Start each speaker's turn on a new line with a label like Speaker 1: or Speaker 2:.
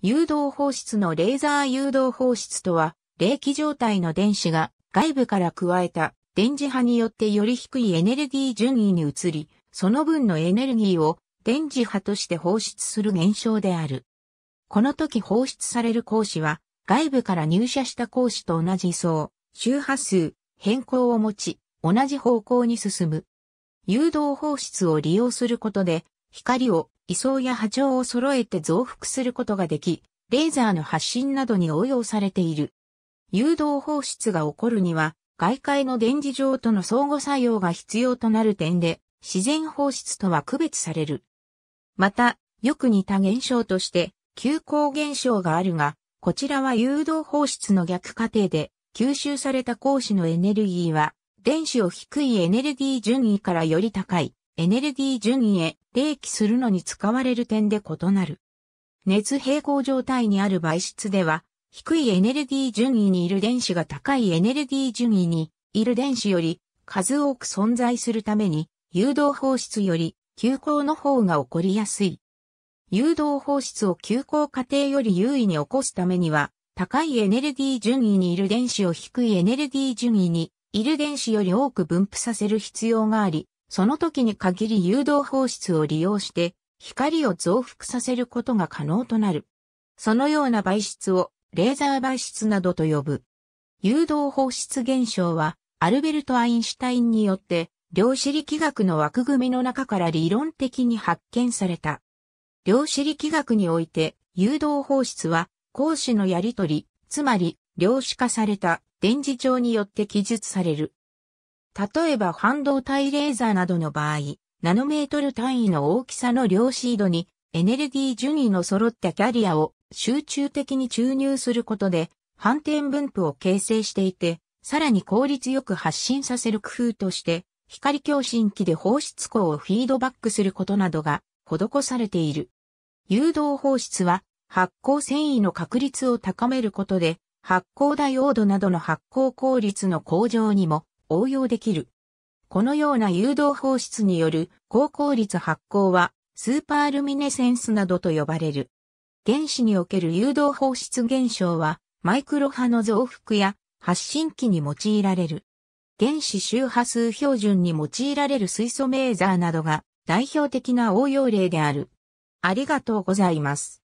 Speaker 1: 誘導放出のレーザー誘導放出とは、冷気状態の電子が外部から加えた電磁波によってより低いエネルギー順位に移り、その分のエネルギーを電磁波として放出する現象である。この時放出される光子は、外部から入射した光子と同じ層、周波数、変更を持ち、同じ方向に進む。誘導放出を利用することで、光を位相や波長を揃えて増幅することができ、レーザーの発信などに応用されている。誘導放出が起こるには、外界の電磁場との相互作用が必要となる点で、自然放出とは区別される。また、よく似た現象として、急行現象があるが、こちらは誘導放出の逆過程で、吸収された光子のエネルギーは、電子を低いエネルギー順位からより高いエネルギー順位へ冷気するのに使われる点で異なる。熱平衡状態にある媒質では、低いエネルギー順位にいる電子が高いエネルギー順位にいる電子より数多く存在するために、誘導放出より急行の方が起こりやすい。誘導放出を急行過程より優位に起こすためには、高いエネルギー順位にいる電子を低いエネルギー順位にいる電子より多く分布させる必要があり、その時に限り誘導放出を利用して光を増幅させることが可能となる。そのような媒質をレーザー媒質などと呼ぶ。誘導放出現象はアルベルト・アインシュタインによって量子力学の枠組みの中から理論的に発見された。量子力学において誘導放出は光子のやりとり、つまり量子化された電磁場によって記述される。例えば半導体レーザーなどの場合、ナノメートル単位の大きさの量ードにエネルギー順位の揃ったキャリアを集中的に注入することで反転分布を形成していて、さらに効率よく発信させる工夫として、光共振器で放出光をフィードバックすることなどが施されている。誘導放出は発光繊維の確率を高めることで、発光ダイオードなどの発光効率の向上にも応用できる。このような誘導放出による高効率発光はスーパールミネセンスなどと呼ばれる。原子における誘導放出現象はマイクロ波の増幅や発信機に用いられる。原子周波数標準に用いられる水素メーザーなどが代表的な応用例である。ありがとうございます。